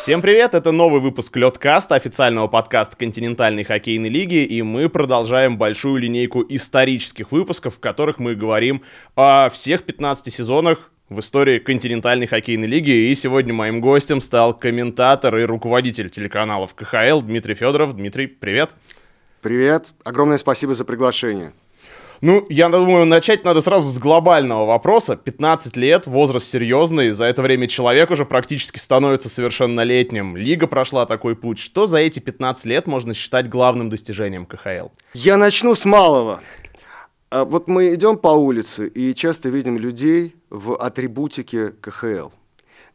Всем привет, это новый выпуск Лёдкаста, официального подкаста континентальной хоккейной лиги, и мы продолжаем большую линейку исторических выпусков, в которых мы говорим о всех 15 сезонах в истории континентальной хоккейной лиги. И сегодня моим гостем стал комментатор и руководитель телеканалов КХЛ Дмитрий Федоров. Дмитрий, привет. Привет. Огромное спасибо за приглашение. Ну, я думаю, начать надо сразу с глобального вопроса. 15 лет, возраст серьезный, за это время человек уже практически становится совершеннолетним. Лига прошла такой путь. Что за эти 15 лет можно считать главным достижением КХЛ? Я начну с малого. А, вот мы идем по улице и часто видим людей в атрибутике КХЛ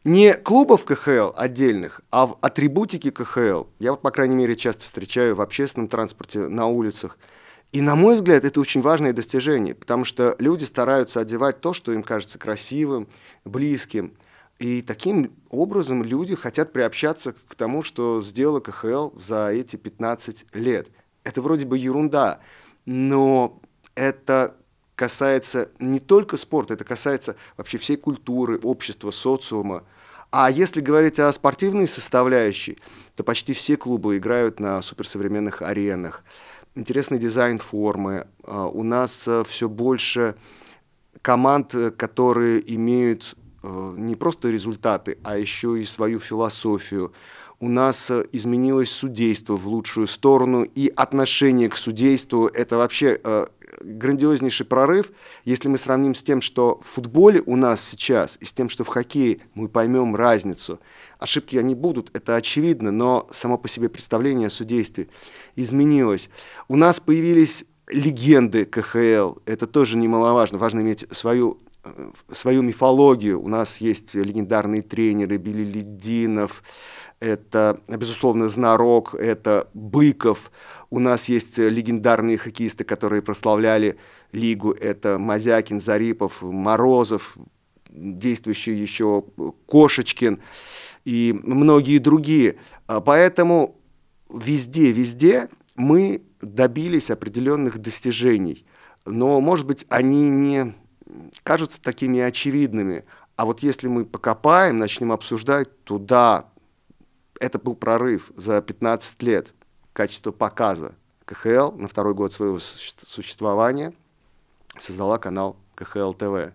не клубов КХЛ отдельных, а в атрибутике КХЛ. Я, вот, по крайней мере, часто встречаю в общественном транспорте, на улицах – и, на мой взгляд, это очень важное достижение, потому что люди стараются одевать то, что им кажется красивым, близким. И таким образом люди хотят приобщаться к тому, что сделал КХЛ за эти 15 лет. Это вроде бы ерунда, но это касается не только спорта, это касается вообще всей культуры, общества, социума. А если говорить о спортивной составляющей, то почти все клубы играют на суперсовременных аренах интересный дизайн формы. А, у нас э, все больше команд, э, которые имеют э, не просто результаты, а еще и свою философию. У нас изменилось судейство в лучшую сторону, и отношение к судейству – это вообще грандиознейший прорыв, если мы сравним с тем, что в футболе у нас сейчас, и с тем, что в хоккее, мы поймем разницу. Ошибки они будут, это очевидно, но само по себе представление о судействе изменилось. У нас появились легенды КХЛ, это тоже немаловажно, важно иметь свою э, свою мифологию. У нас есть легендарные тренеры Билли Лединов, это, безусловно, Знарок, это Быков – у нас есть э, легендарные хоккеисты, которые прославляли лигу. Это Мазякин, Зарипов, Морозов, действующий еще э, Кошечкин и многие другие. А поэтому везде, везде мы добились определенных достижений. Но, может быть, они не кажутся такими очевидными. А вот если мы покопаем, начнем обсуждать, туда это был прорыв за 15 лет качество показа КХЛ на второй год своего существования создала канал КХЛ ТВ.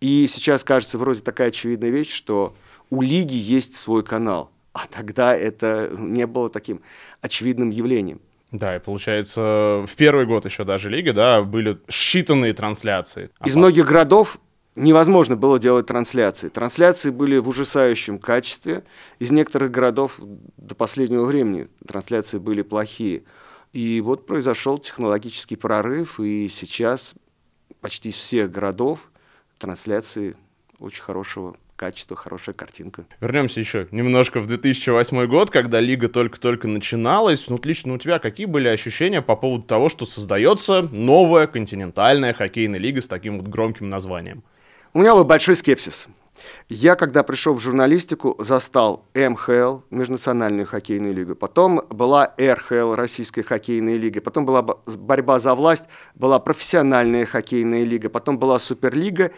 И сейчас кажется вроде такая очевидная вещь, что у лиги есть свой канал, а тогда это не было таким очевидным явлением. Да, и получается, в первый год еще даже лига, да, были считанные трансляции. Из многих городов невозможно было делать трансляции. Трансляции были в ужасающем качестве. Из некоторых городов до последнего времени трансляции были плохие. И вот произошел технологический прорыв, и сейчас почти из всех городов трансляции очень хорошего качества, хорошая картинка. Вернемся еще немножко в 2008 год, когда лига только-только начиналась. Вот ну, лично у тебя какие были ощущения по поводу того, что создается новая континентальная хоккейная лига с таким вот громким названием? У меня был большой скепсис. Я, когда пришел в журналистику, застал МХЛ, Межнациональную хоккейную лигу, потом была РХЛ, Российская хоккейная лига, потом была борьба за власть, была профессиональная хоккейная лига, потом была Суперлига,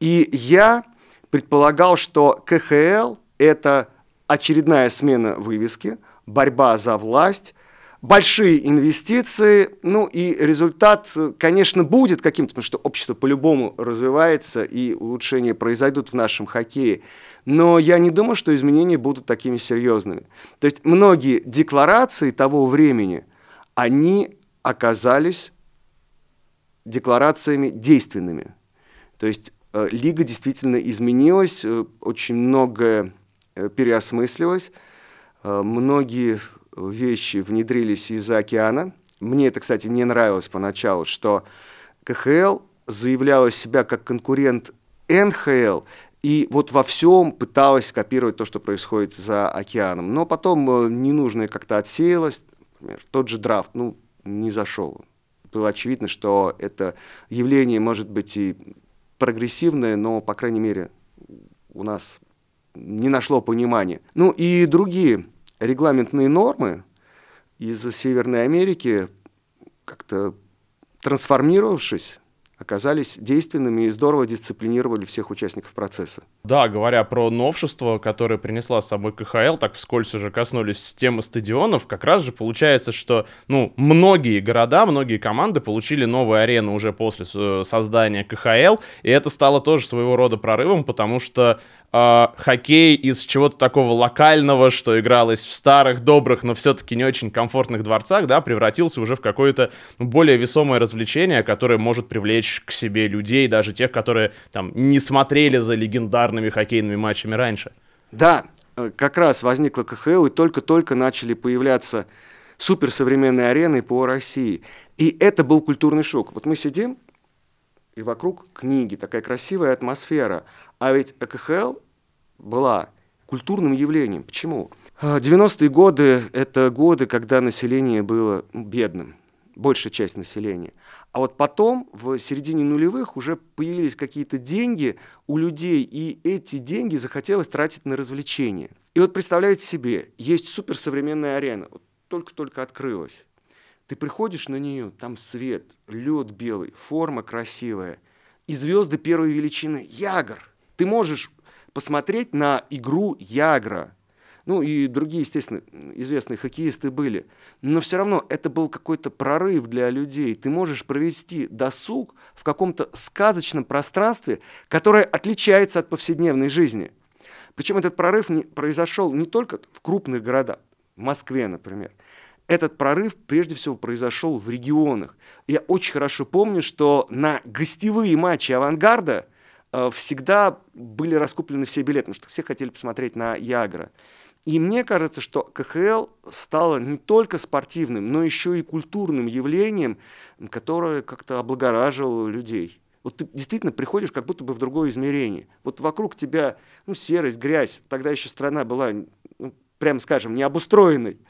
и я предполагал, что КХЛ – это очередная смена вывески, борьба за власть – большие инвестиции, ну и результат, конечно, будет каким-то, потому что общество по-любому развивается и улучшения произойдут в нашем хоккее, но я не думаю, что изменения будут такими серьезными. То есть многие декларации того времени, они оказались декларациями действенными. То есть э, лига действительно изменилась, э, очень многое э, переосмыслилось, э, многие вещи внедрились из за океана. Мне это, кстати, не нравилось поначалу, что КХЛ заявляла себя как конкурент НХЛ, и вот во всем пыталась скопировать то, что происходит за океаном. Но потом э, ненужное как-то отсеялось. Например, тот же драфт, ну, не зашел. Было очевидно, что это явление может быть и прогрессивное, но, по крайней мере, у нас не нашло понимания. Ну и другие регламентные нормы из Северной Америки, как-то трансформировавшись, оказались действенными и здорово дисциплинировали всех участников процесса. Да, говоря про новшество, которое принесла с собой КХЛ, так вскользь уже коснулись темы стадионов, как раз же получается, что ну, многие города, многие команды получили новые арены уже после э, создания КХЛ, и это стало тоже своего рода прорывом, потому что э, хоккей из чего-то такого локального, что игралось в старых, добрых, но все-таки не очень комфортных дворцах, да, превратился уже в какое-то ну, более весомое развлечение, которое может привлечь к себе людей, даже тех, которые там не смотрели за легендарными хоккейными матчами раньше. Да, э, как раз возникла КХЛ, и только-только начали появляться суперсовременные арены по России. И это был культурный шок. Вот мы сидим, и вокруг книги, такая красивая атмосфера – а ведь ЭКХЛ была культурным явлением. Почему? 90-е а, годы – это годы, когда население было бедным, большая часть населения. А вот потом, в середине нулевых, уже появились какие-то деньги у людей, и эти деньги захотелось тратить на развлечения. И вот представляете себе, есть суперсовременная арена, вот только-только открылась. Ты приходишь на нее, там свет, лед белый, форма красивая, и звезды первой величины – ягор – ты можешь посмотреть на игру Ягра, ну и другие, естественно, известные хоккеисты были. Но все равно это был какой-то прорыв для людей. Ты можешь провести досуг в каком-то сказочном пространстве, которое отличается от повседневной жизни. Причем этот прорыв не, произошел не только в крупных городах, в Москве, например. Этот прорыв прежде всего произошел в регионах. Я очень хорошо помню, что на гостевые матчи «Авангарда» Э, всегда были раскуплены все билеты, потому что все хотели посмотреть на Ягра. И мне кажется, что КХЛ стало не только спортивным, но еще и культурным явлением, которое как-то облагораживало людей. Вот ты действительно приходишь как будто бы в другое измерение. Вот вокруг тебя ну, серость, грязь. Тогда еще страна была, ну, прямо скажем, необустроенной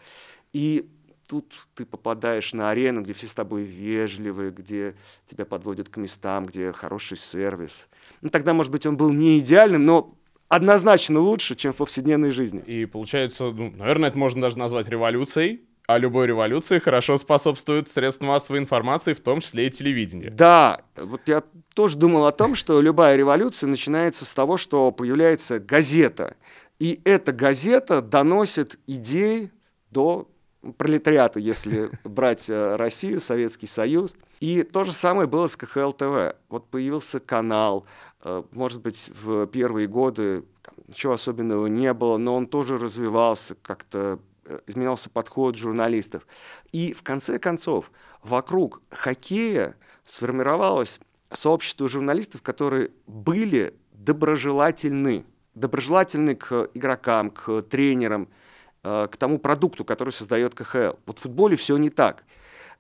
И тут ты попадаешь на арену, где все с тобой вежливы, где тебя подводят к местам, где хороший сервис. Ну, тогда, может быть, он был не идеальным, но однозначно лучше, чем в повседневной жизни. И получается, ну, наверное, это можно даже назвать революцией, а любой революции хорошо способствует средства массовой информации, в том числе и телевидение. Да, вот я тоже думал о том, что любая революция начинается с того, что появляется газета. И эта газета доносит идеи до пролетариата, если брать э, Россию, Советский Союз. И то же самое было с КХЛ ТВ. Вот появился канал, э, может быть, в первые годы там, ничего особенного не было, но он тоже развивался как-то э, изменялся подход журналистов. И в конце концов, вокруг хоккея сформировалось сообщество журналистов, которые были доброжелательны, доброжелательны к игрокам, к тренерам – Э, к тому продукту, который создает КХЛ. Вот в футболе все не так.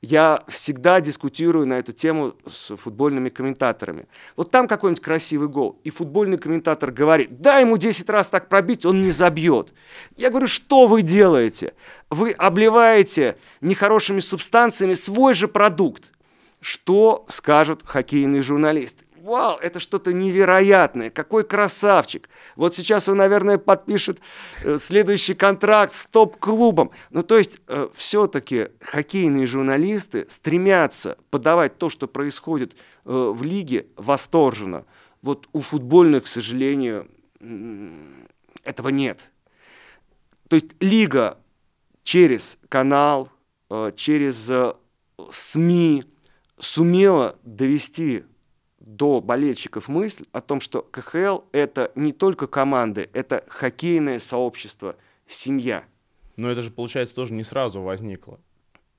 Я всегда дискутирую на эту тему с футбольными комментаторами. Вот там какой-нибудь красивый гол, и футбольный комментатор говорит, "Дай ему 10 раз так пробить, он не забьет. Я говорю, что вы делаете? Вы обливаете нехорошими субстанциями свой же продукт. Что скажут хоккейные журналисты? вау, это что-то невероятное, какой красавчик. Вот сейчас он, наверное, подпишет э, следующий контракт с топ-клубом. Ну, то есть, э, все-таки хоккейные журналисты стремятся подавать то, что происходит э, в лиге, восторженно. Вот у футбольных, к сожалению, этого нет. То есть лига через канал, через СМИ сумела довести до болельщиков мысль о том, что КХЛ – это не только команды, это хоккейное сообщество, семья. Но это же, получается, тоже не сразу возникло.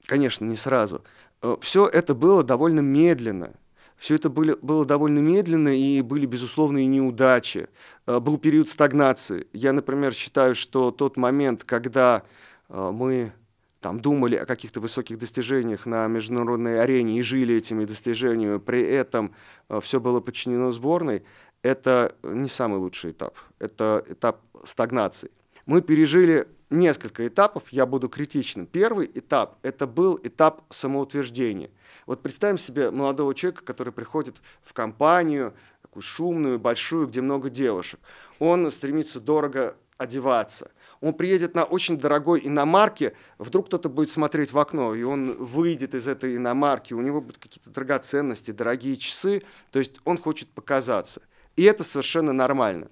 Конечно, не сразу. Э, Все это было довольно медленно. Все это были, было довольно медленно, и были безусловные неудачи. Э, был период стагнации. Я, например, считаю, что тот момент, когда э, мы там думали о каких-то высоких достижениях на международной арене и жили этими достижениями, при этом э, все было подчинено сборной, это не самый лучший этап. Это этап стагнации. Мы пережили несколько этапов, я буду критичным. Первый этап – это был этап самоутверждения. Вот представим себе молодого человека, который приходит в компанию, такую шумную, большую, где много девушек. Он стремится дорого одеваться он приедет на очень дорогой иномарке, вдруг кто-то будет смотреть в окно, и он выйдет из этой иномарки, у него будут какие-то драгоценности, дорогие часы, то есть он хочет показаться. И это совершенно нормально.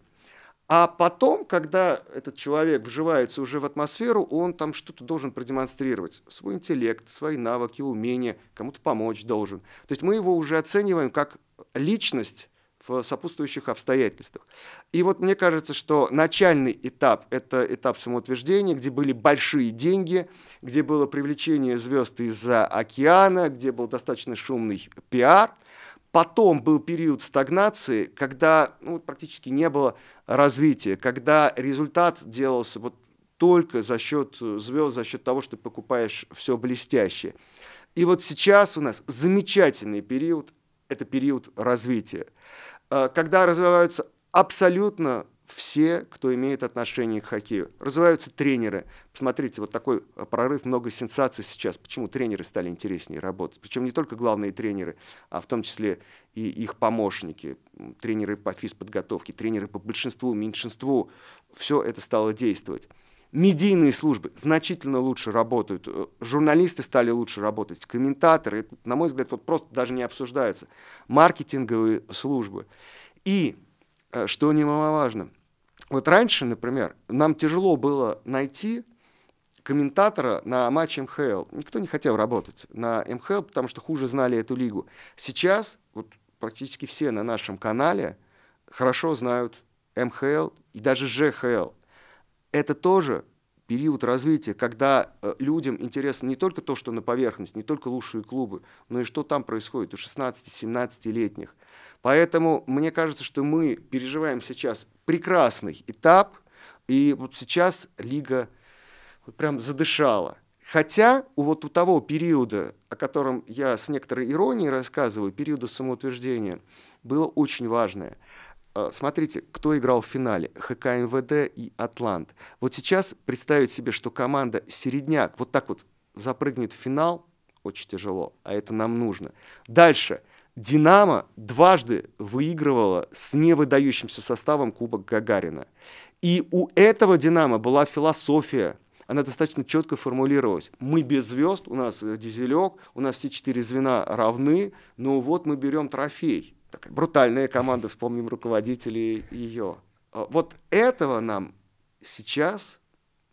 А потом, когда этот человек вживается уже в атмосферу, он там что-то должен продемонстрировать. Свой интеллект, свои навыки, умения, кому-то помочь должен. То есть мы его уже оцениваем как личность, в сопутствующих обстоятельствах. И вот мне кажется, что начальный этап – это этап самоутверждения, где были большие деньги, где было привлечение звезд из-за океана, где был достаточно шумный пиар. Потом был период стагнации, когда ну, практически не было развития, когда результат делался вот только за счет звезд, за счет того, что ты покупаешь все блестящее. И вот сейчас у нас замечательный период – это период развития. Э, когда развиваются абсолютно все, кто имеет отношение к хоккею. Развиваются тренеры. Посмотрите, вот такой э, прорыв, много сенсаций сейчас. Почему тренеры стали интереснее работать? Причем не только главные тренеры, а в том числе и их помощники, тренеры по физподготовке, тренеры по большинству, меньшинству. Все это стало действовать медийные службы значительно лучше работают, э, журналисты стали лучше работать, комментаторы, на мой взгляд, вот просто даже не обсуждаются, маркетинговые службы. И, э, что немаловажно, вот раньше, например, нам тяжело было найти комментатора на матч МХЛ. Никто не хотел работать на МХЛ, потому что хуже знали эту лигу. Сейчас вот практически все на нашем канале хорошо знают МХЛ и даже ЖХЛ это тоже период развития, когда э, людям интересно не только то, что на поверхности, не только лучшие клубы, но и что там происходит у 16-17-летних. Поэтому мне кажется, что мы переживаем сейчас прекрасный этап, и вот сейчас лига прям задышала. Хотя у вот у того периода, о котором я с некоторой иронией рассказываю, периода самоутверждения, было очень важное – а, смотрите, кто играл в финале? ХК МВД и Атлант. Вот сейчас представить себе, что команда середняк вот так вот запрыгнет в финал, очень тяжело, а это нам нужно. Дальше. «Динамо» дважды выигрывала с невыдающимся составом Кубок Гагарина. И у этого «Динамо» была философия, она достаточно четко формулировалась. Мы без звезд, у нас дизелек, у нас все четыре звена равны, но вот мы берем трофей такая брутальная команда, вспомним руководителей ее. А, вот этого нам сейчас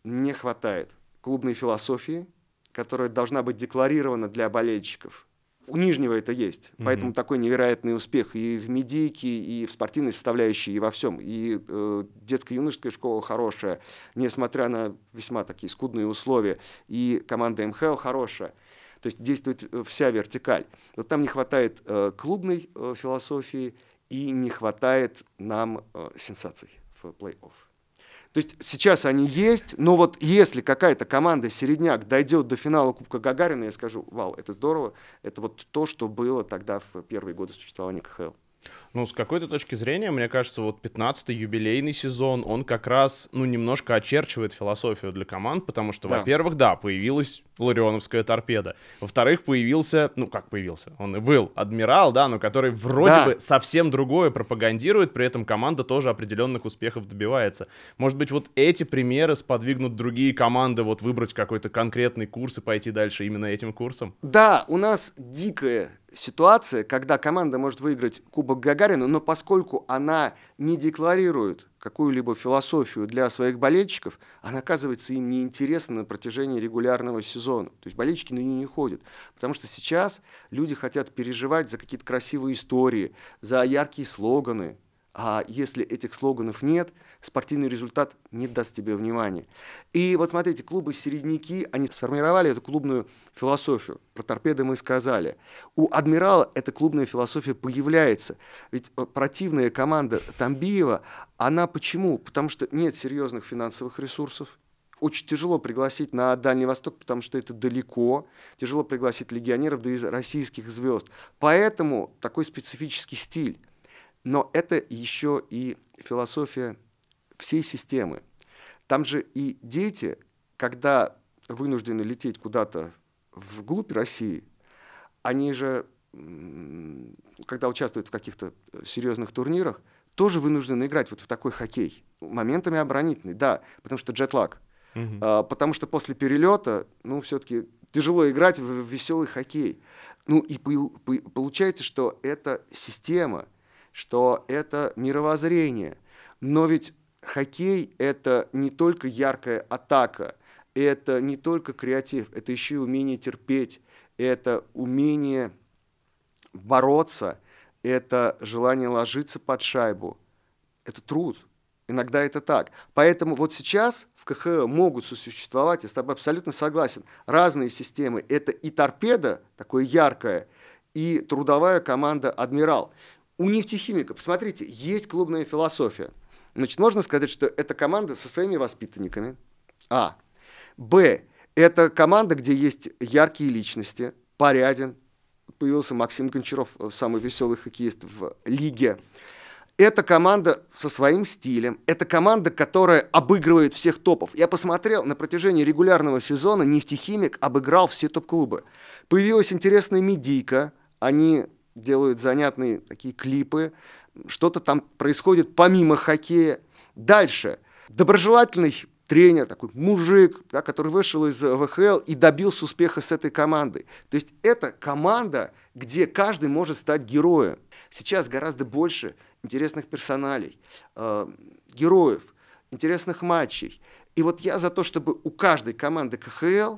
не хватает. Клубной философии, которая должна быть декларирована для болельщиков. У Нижнего это есть, mm-hmm. поэтому такой невероятный успех и в медийке, и в спортивной составляющей, и во всем. И э, детско-юношеская школа хорошая, несмотря на весьма такие скудные условия, и команда МХЛ хорошая. То есть действует э, вся вертикаль. Вот там не хватает э, клубной э, философии и не хватает нам сенсаций в плей-офф. То есть сейчас они есть, но вот если какая-то команда середняк дойдет до финала Кубка Гагарина, я скажу, вау, это здорово, это вот то, что было тогда в первые годы существования КХЛ. Ну, с какой-то точки зрения, мне кажется, вот 15-й юбилейный сезон, он как раз, ну, немножко очерчивает философию для команд, потому что, да. во-первых, да, появилась ларионовская торпеда. Во-вторых, появился, ну как появился, он и был адмирал, да, но который вроде да. бы совсем другое пропагандирует, при этом команда тоже определенных успехов добивается. Может быть, вот эти примеры сподвигнут другие команды вот выбрать какой-то конкретный курс и пойти дальше именно этим курсом? Да, у нас дикая ситуация, когда команда может выиграть Кубок Гагарина, но поскольку она не декларирует какую-либо философию для своих болельщиков, она оказывается им неинтересна на протяжении регулярного сезона. То есть болельщики на нее не ходят. Потому что сейчас люди хотят переживать за какие-то красивые истории, за яркие слоганы, а если этих слоганов нет, спортивный результат не даст тебе внимания. И вот смотрите, клубы-середняки, они сформировали эту клубную философию. Про торпеды мы сказали. У «Адмирала» эта клубная философия появляется. Ведь э, противная команда Тамбиева, она почему? Потому что нет серьезных финансовых ресурсов, очень тяжело пригласить на Дальний Восток, потому что это далеко, тяжело пригласить легионеров, да и российских звезд. Поэтому такой специфический стиль. Но это еще и философия всей системы. Там же и дети, когда вынуждены лететь куда-то вглубь России, они же, когда участвуют в каких-то э, серьезных турнирах, тоже вынуждены играть вот в такой хоккей. Моментами оборонительный, да, потому что джетлаг. Угу. А, потому что после перелета, ну, все-таки тяжело играть в веселый хоккей. Ну и получается, что это система, что это мировоззрение. Но ведь хоккей – это не только яркая атака, это не только креатив, это еще и умение терпеть, это умение бороться, это желание ложиться под шайбу. Это труд. Иногда это так. Поэтому вот сейчас в КХЛ могут сосуществовать, я с тобой абсолютно согласен, разные системы. Это и торпеда, такое яркое, и трудовая команда «Адмирал». У нефтехимика, посмотрите, есть клубная философия. Значит, можно сказать, что это команда со своими воспитанниками. А. Б. Это команда, где есть яркие личности, поряден. Появился Максим Гончаров, э, самый веселый хоккеист в лиге. Это команда со своим стилем. Это команда, которая обыгрывает всех топов. Я посмотрел, на протяжении регулярного сезона «Нефтехимик» обыграл все топ-клубы. Появилась интересная медийка. Они делают занятные такие клипы, что-то там происходит помимо хоккея. Дальше. Доброжелательный тренер, такой мужик, да, который вышел из ВХЛ и добился успеха с этой командой. То есть это команда, где каждый может стать героем. Сейчас гораздо больше интересных персоналей, э, героев, интересных матчей. И вот я за то, чтобы у каждой команды КХЛ,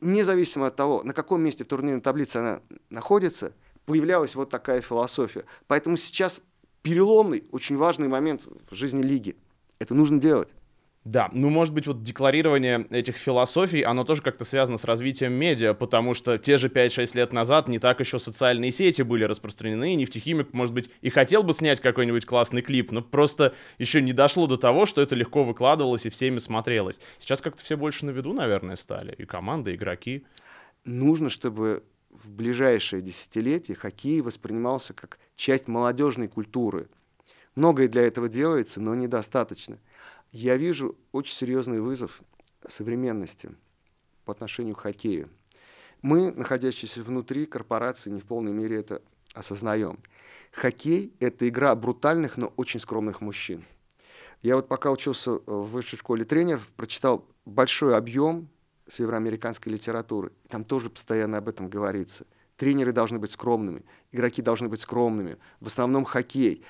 независимо от того, на каком месте в турнирной таблице она находится – появлялась вот такая философия. Поэтому сейчас переломный, очень важный момент в жизни лиги. Это нужно делать. Да, ну может быть вот декларирование этих философий, оно тоже как-то связано с развитием медиа, потому что те же 5-6 лет назад не так еще социальные сети были распространены, и нефтехимик, может быть, и хотел бы снять какой-нибудь классный клип, но просто еще не дошло до того, что это легко выкладывалось и всеми смотрелось. Сейчас как-то все больше на виду, наверное, стали, и команды, и игроки. Нужно, чтобы в ближайшие десятилетия хоккей воспринимался как часть молодежной культуры. Многое для этого делается, но недостаточно. Я вижу очень серьезный вызов современности по отношению к хоккею. Мы, находящиеся внутри корпорации, не в полной мере это осознаем. Хоккей – это игра брутальных, но очень скромных мужчин. Я вот пока учился в высшей школе тренеров, прочитал большой объем североамериканской литературы. там тоже постоянно об этом говорится. Тренеры должны быть скромными, игроки должны быть скромными. В основном хоккей.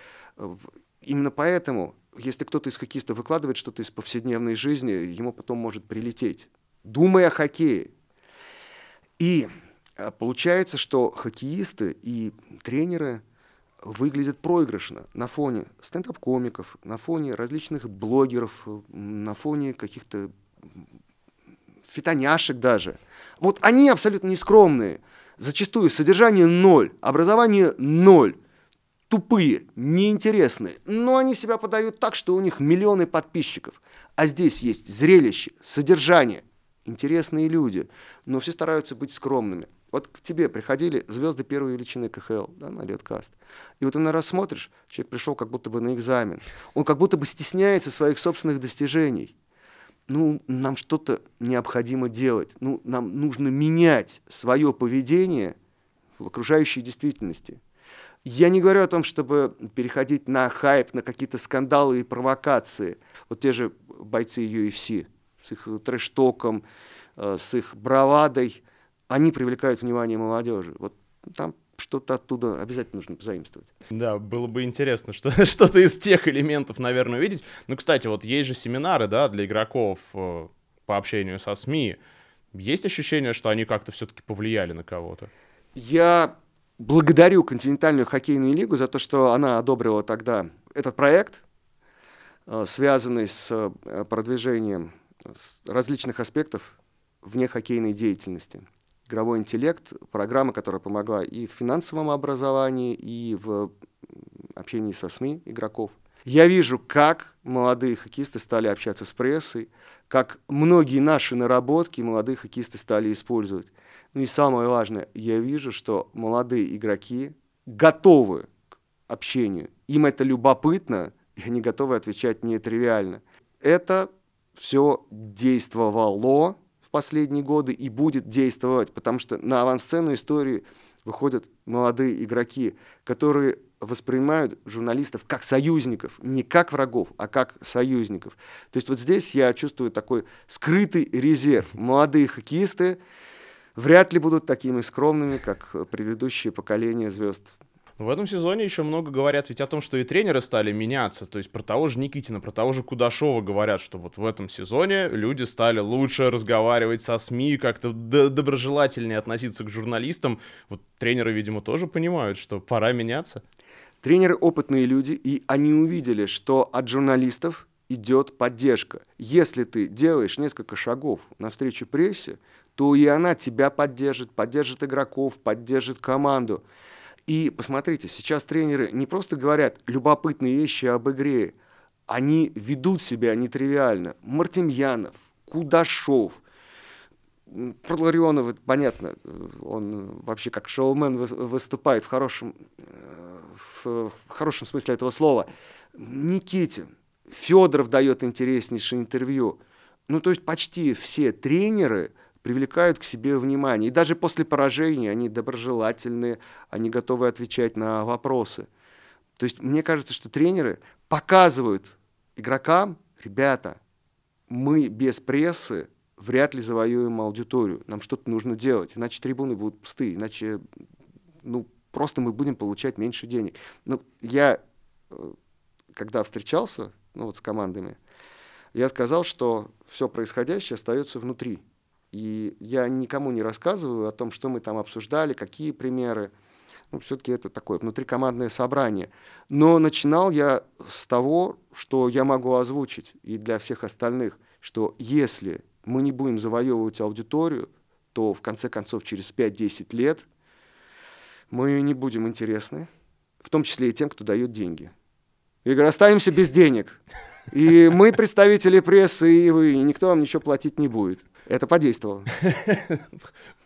Именно поэтому, если кто-то из хоккеистов выкладывает что-то из повседневной жизни, ему потом может прилететь. Думая о хоккее. И э, получается, что хоккеисты и тренеры выглядят проигрышно на фоне стендап-комиков, на фоне различных блогеров, на фоне каких-то фитоняшек даже. Вот они абсолютно нескромные. Зачастую содержание ноль, образование ноль. Тупые, неинтересные, но они себя подают так, что у них миллионы подписчиков. А здесь есть зрелище, содержание, интересные люди, но все стараются быть скромными. Вот к тебе приходили звезды первой величины КХЛ да, на Леткаст. И вот на раз смотришь, человек пришел как будто бы на экзамен. Он как будто бы стесняется своих собственных достижений ну, нам что-то необходимо делать, ну, нам нужно менять свое поведение в окружающей действительности. Я не говорю о том, чтобы переходить на хайп, на какие-то скандалы и провокации. Вот те же бойцы UFC с их трэштоком, э, с их бравадой, они привлекают внимание молодежи. Вот там что-то оттуда обязательно нужно позаимствовать. Да, было бы интересно что, что-то из тех элементов, наверное, увидеть. Ну, кстати, вот есть же семинары, да, для игроков э, по общению со СМИ. Есть ощущение, что они как-то все-таки повлияли на кого-то? Я благодарю Континентальную хоккейную лигу за то, что она одобрила тогда этот проект, э, связанный с э, продвижением э, различных аспектов вне хоккейной деятельности игровой интеллект, программа, которая помогла и в финансовом образовании, и в общении со СМИ игроков. Я вижу, как молодые хоккеисты стали общаться с прессой, как многие наши наработки молодые хоккеисты стали использовать. Ну и самое важное, я вижу, что молодые игроки готовы к общению. Им это любопытно, и они готовы отвечать нетривиально. Это все действовало последние годы и будет действовать, потому что на авансцену истории выходят молодые игроки, которые воспринимают журналистов как союзников, не как врагов, а как союзников. То есть вот здесь я чувствую такой скрытый резерв. Молодые хоккеисты вряд ли будут такими скромными, как предыдущие поколения звезд в этом сезоне еще много говорят ведь о том, что и тренеры стали меняться. То есть про того же Никитина, про того же Кудашова говорят, что вот в этом сезоне люди стали лучше разговаривать со СМИ, как-то доброжелательнее относиться к журналистам. Вот тренеры, видимо, тоже понимают, что пора меняться. Тренеры опытные люди, и они увидели, что от журналистов идет поддержка. Если ты делаешь несколько шагов навстречу прессе, то и она тебя поддержит, поддержит игроков, поддержит команду. И посмотрите, сейчас тренеры не просто говорят любопытные вещи об игре, они ведут себя нетривиально. Мартемьянов, Кудашов, Проларионов, понятно, э, он вообще как шоумен выступает в хорошем, э, в хорошем смысле этого слова. Никитин, Федоров дает интереснейшее интервью. Ну, то есть почти все тренеры – привлекают к себе внимание. И даже после поражения они доброжелательные, они готовы отвечать на вопросы. То есть мне кажется, что тренеры показывают игрокам, ребята, мы без прессы вряд ли завоюем аудиторию. Нам что-то нужно делать, иначе трибуны будут пусты, иначе ну, просто мы будем получать меньше денег. Ну, я, э, когда встречался ну, вот с командами, я сказал, что все происходящее остается внутри – и я никому не рассказываю о том, что мы там обсуждали, какие примеры. Ну, все-таки это такое внутрикомандное собрание. Но начинал я с того, что я могу озвучить и для всех остальных, что если мы не будем завоевывать аудиторию, то в конце концов через 5-10 лет мы не будем интересны, в том числе и тем, кто дает деньги. Я говорю, останемся без денег. И мы, представители прессы, и вы, и никто вам ничего платить не будет. Это подействовало.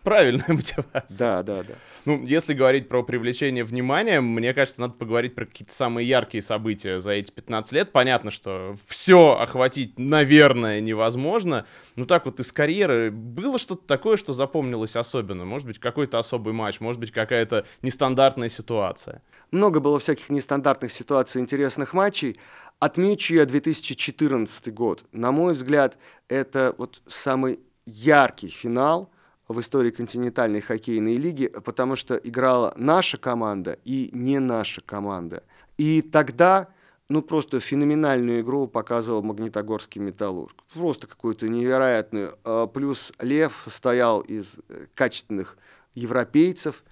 Правильная мотивация. Да, да, да. Ну, если говорить про привлечение внимания, мне кажется, надо поговорить про какие-то самые яркие события за эти 15 лет. Понятно, что все охватить, наверное, невозможно. Но так вот из карьеры было что-то такое, что запомнилось особенно? Может быть, какой-то особый матч, может быть, какая-то нестандартная ситуация? Много было всяких нестандартных ситуаций, интересных матчей. Отмечу я 2014 год. На мой взгляд, это вот самый яркий финал в истории континентальной хоккейной лиги, потому что играла наша команда и не наша команда. И тогда ну, просто феноменальную игру показывал Магнитогорский «Металлург». Просто какую-то невероятную. А, плюс Лев стоял из э, качественных европейцев.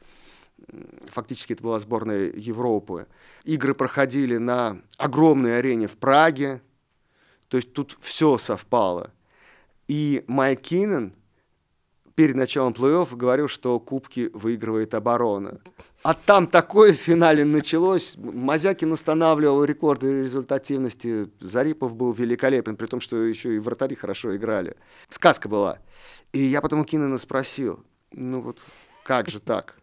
Фактически это была сборная Европы. Игры проходили на огромной арене в Праге. То есть тут все совпало – и Майк Киннон перед началом плей-офф говорил, что кубки выигрывает оборона. А там такое в финале началось. Мазякин устанавливал рекорды результативности. Зарипов был великолепен, при том, что еще и вратари хорошо играли. Сказка была. И я потом у Киннона спросил, ну вот как же так?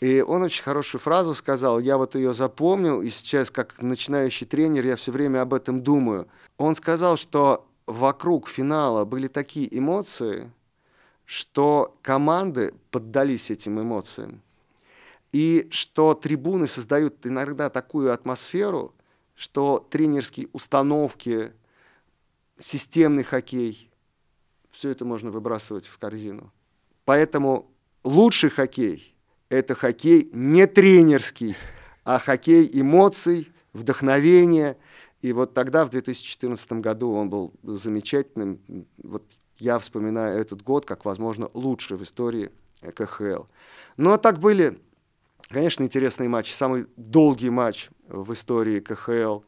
И он очень хорошую фразу сказал, я вот ее запомнил, и сейчас как начинающий тренер я все время об этом думаю. Он сказал, что вокруг финала были такие эмоции, что команды поддались этим эмоциям. И что трибуны создают иногда такую атмосферу, что тренерские установки, системный хоккей, все это можно выбрасывать в корзину. Поэтому лучший хоккей – это хоккей не тренерский, а хоккей эмоций, вдохновения – и вот тогда, в 2014 году, он был замечательным. Вот я вспоминаю этот год как, возможно, лучший в истории КХЛ. Ну а так были, конечно, интересные матчи. Самый долгий матч в истории КХЛ.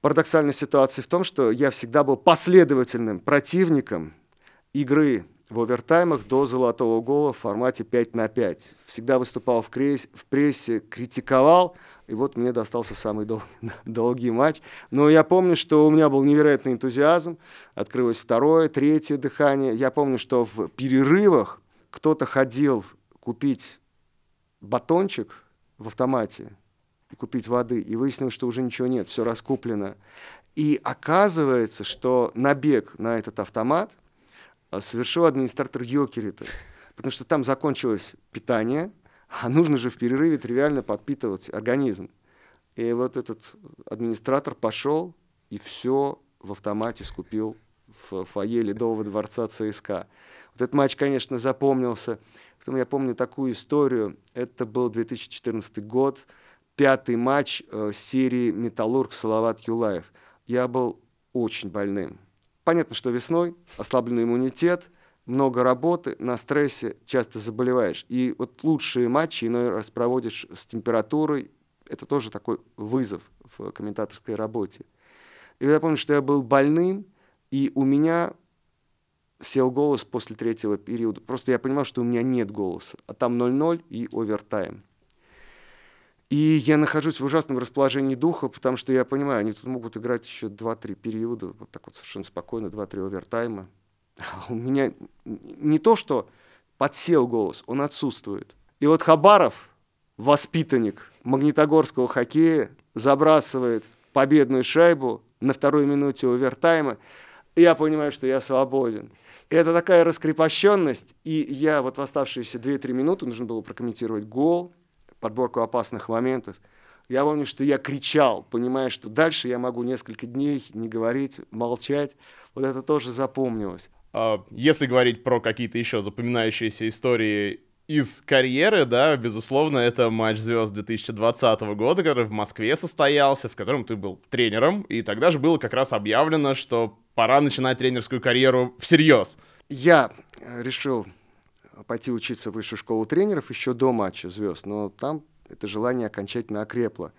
Парадоксальная ситуация в том, что я всегда был последовательным противником игры в овертаймах до золотого гола в формате 5 на 5. Всегда выступал в, кресс, в прессе, критиковал, и вот мне достался самый дол- долгий матч. Но я помню, что у меня был невероятный энтузиазм. Открылось второе, третье дыхание. Я помню, что в перерывах кто-то ходил купить батончик в автомате и купить воды. И выяснилось, что уже ничего нет, все раскуплено. И оказывается, что набег на этот автомат э, совершил администратор Йокерита, потому что там закончилось питание – а нужно же в перерыве тривиально подпитывать организм. И вот этот администратор пошел и все в автомате скупил в фойе Ледового дворца ЦСКА. Вот этот матч, конечно, запомнился. Потом я помню такую историю. Это был 2014 год, пятый матч э, серии «Металлург» Салават Юлаев. Я был очень больным. Понятно, что весной, ослаблен иммунитет, много работы, на стрессе часто заболеваешь. И вот лучшие матчи иной раз проводишь с температурой. Это тоже такой вызов в комментаторской работе. И я помню, что я был больным, и у меня сел голос после третьего периода. Просто я понимал, что у меня нет голоса. А там 0-0 и овертайм. И я нахожусь в ужасном расположении духа, потому что я понимаю, они тут могут играть еще 2-3 периода, вот так вот совершенно спокойно, 2-3 овертайма. у меня не то, что подсел голос, он отсутствует. И вот Хабаров, воспитанник магнитогорского хоккея, забрасывает победную шайбу на второй минуте овертайма, и я понимаю, что я свободен. И это такая раскрепощенность, и я вот в оставшиеся 2-3 минуты, нужно было прокомментировать гол, подборку опасных моментов, я помню, что я кричал, понимая, что дальше я могу несколько дней не говорить, молчать. Вот это тоже запомнилось. А, если говорить про какие-то еще запоминающиеся истории из карьеры, да, безусловно, это матч звезд 2020 года, который в Москве состоялся, в котором ты был тренером, и тогда же было как раз объявлено, что пора начинать тренерскую карьеру всерьез. Я э, решил пойти учиться в высшую школу тренеров еще до матча звезд, но там это желание окончательно окрепло.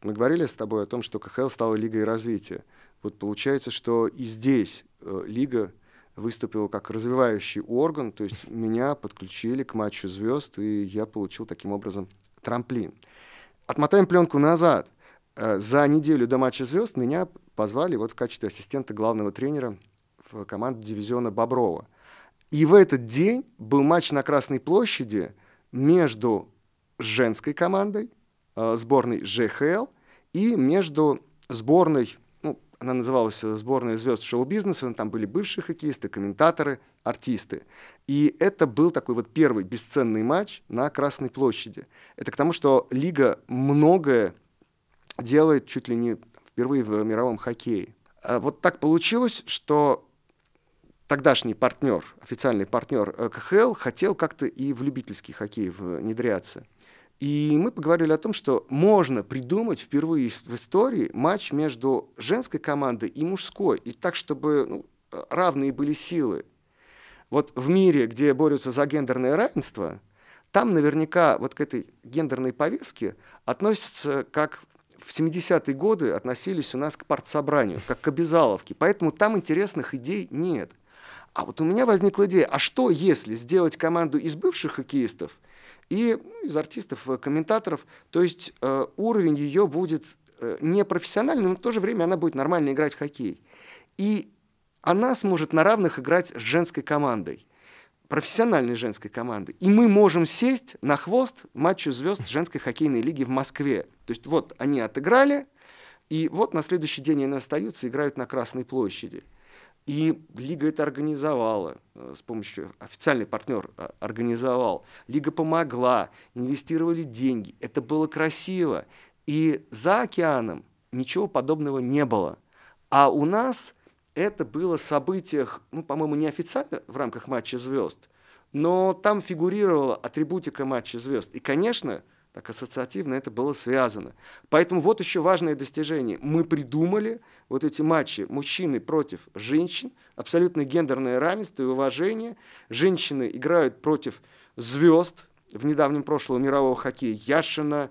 Мы говорили с тобой о том, что КХЛ стала лигой развития. Вот получается, что и здесь э, лига выступил как развивающий орган, то есть меня подключили к матчу звезд, и я получил таким образом трамплин. Отмотаем пленку назад. Э, за неделю до матча звезд меня позвали вот в качестве ассистента главного тренера в команду дивизиона Боброва. И в этот день был матч на Красной площади между женской командой, э, сборной ЖХЛ, и между сборной она называлась э, «Сборная звезд шоу-бизнеса», там были бывшие хоккеисты, комментаторы, артисты. И это был такой вот первый бесценный матч на Красной площади. Это к тому, что лига многое делает чуть ли не впервые в мировом хоккее. А вот так получилось, что тогдашний партнер, официальный партнер э, КХЛ, хотел как-то и в любительский хоккей внедряться. И мы поговорили о том, что можно придумать впервые в истории матч между женской командой и мужской, и так, чтобы ну, равные были силы. Вот в мире, где борются за гендерное равенство, там наверняка вот к этой гендерной повестке относятся как в 70-е годы относились у нас к партсобранию, как к обязаловке. Поэтому там интересных идей нет. А вот у меня возникла идея, а что если сделать команду из бывших хоккеистов – и ну, из артистов, э, комментаторов. То есть э, уровень ее будет э, не профессиональный, но в то же время она будет нормально играть в хоккей. И она сможет на равных играть с женской командой профессиональной женской команды. И мы можем сесть на хвост матчу звезд женской хоккейной лиги в Москве. То есть вот они отыграли, и вот на следующий день они остаются и играют на Красной площади. И Лига это организовала э, с помощью, официальный партнер э, организовал, Лига помогла, инвестировали деньги, это было красиво. И за океаном ничего подобного не было. А у нас это было в событиях, ну, по-моему, неофициально в рамках матча звезд, но там фигурировала атрибутика матча звезд. И, конечно, так ассоциативно это было связано. Поэтому вот еще важное достижение. Мы придумали вот эти матчи мужчины против женщин, абсолютно гендерное равенство и уважение. Женщины играют против звезд в недавнем прошлом мирового хоккея. Яшина,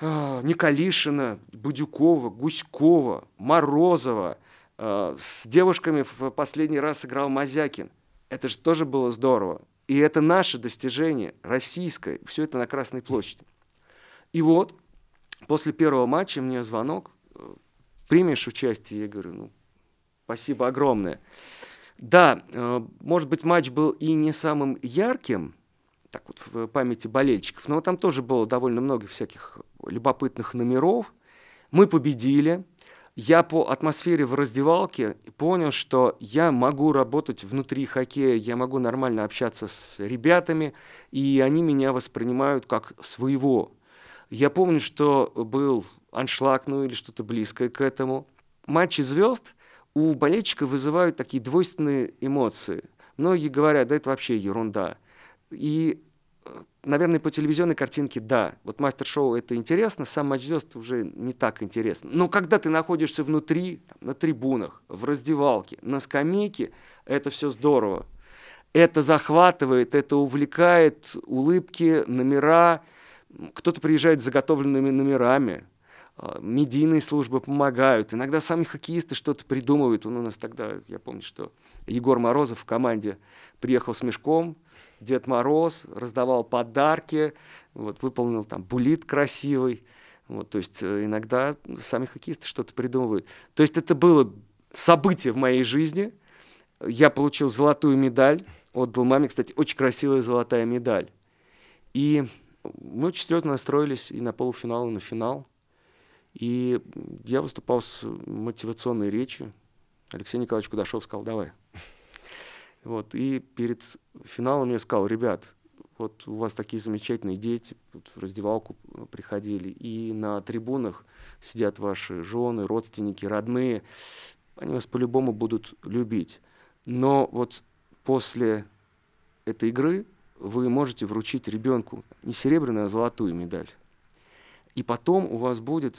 а, Николишина, Будюкова, Гуськова, Морозова. А, с девушками в последний раз играл Мазякин. Это же тоже было здорово. И это наше достижение, российское, все это на Красной площади. И вот, после первого матча мне звонок, э, примешь участие? Я говорю, ну, спасибо огромное. Да, э, может быть, матч был и не самым ярким, так вот в памяти болельщиков, но там тоже было довольно много всяких любопытных номеров. Мы победили, я по атмосфере в раздевалке понял, что я могу работать внутри хоккея, я могу нормально общаться с ребятами, и они меня воспринимают как своего. Я помню, что был аншлаг, ну или что-то близкое к этому. Матчи звезд у болельщика вызывают такие двойственные эмоции. Многие говорят, да это вообще ерунда. И наверное, по телевизионной картинке, да. Вот мастер-шоу это интересно, сам матч звезд уже не так интересно. Но когда ты находишься внутри, на трибунах, в раздевалке, на скамейке, это все здорово. Это захватывает, это увлекает, улыбки, номера. Кто-то приезжает с заготовленными номерами, а, медийные службы помогают. Иногда сами хоккеисты что-то придумывают. Он у нас тогда, я помню, что Егор Морозов в команде приехал с мешком, Дед Мороз раздавал подарки, вот, выполнил там булит красивый. Вот, то есть э, иногда сами хоккеисты что-то придумывают. То есть это было событие в моей жизни. Я получил золотую медаль, отдал маме, кстати, очень красивая золотая медаль. И мы очень серьезно настроились и на полуфинал, и на финал. И я выступал с мотивационной речью. Алексей Николаевич Кудашов сказал, давай, вот, и перед финалом я сказал, ребят, вот у вас такие замечательные дети, вот в раздевалку э, приходили, и на трибунах сидят ваши жены, родственники, родные, они вас по-любому будут любить. Но вот после этой игры вы можете вручить ребенку не серебряную, а золотую медаль. И потом у вас будет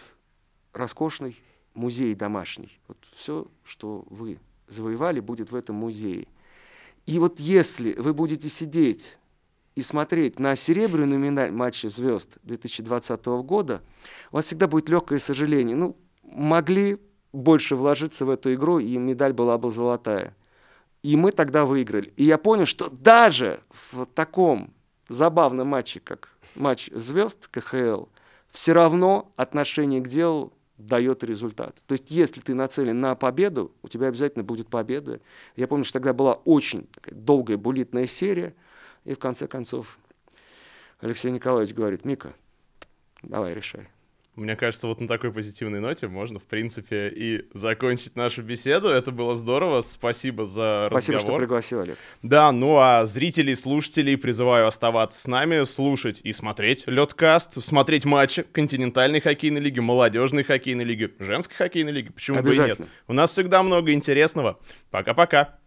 роскошный музей домашний. Вот все, что вы завоевали, будет в этом музее – и вот если вы будете сидеть и смотреть на серебряную медаль матча звезд 2020 года, у вас всегда будет легкое сожаление. Ну, могли больше вложиться в эту игру, и медаль была бы золотая. И мы тогда выиграли. И я понял, что даже в таком забавном матче, как матч звезд КХЛ, все равно отношение к делу дает результат. То есть, если ты нацелен на победу, у тебя обязательно будет победа. Я помню, что тогда была очень долгая булитная серия, и в конце концов Алексей Николаевич говорит, Мика, давай решай. Мне кажется, вот на такой позитивной ноте можно, в принципе, и закончить нашу беседу. Это было здорово. Спасибо за разговор. Спасибо, что пригласил, Олег. Да, ну а зрителей, слушателей призываю оставаться с нами, слушать и смотреть Лёдкаст, смотреть матчи континентальной хоккейной лиги, молодежной хоккейной лиги, женской хоккейной лиги. Почему бы и нет? У нас всегда много интересного. Пока-пока.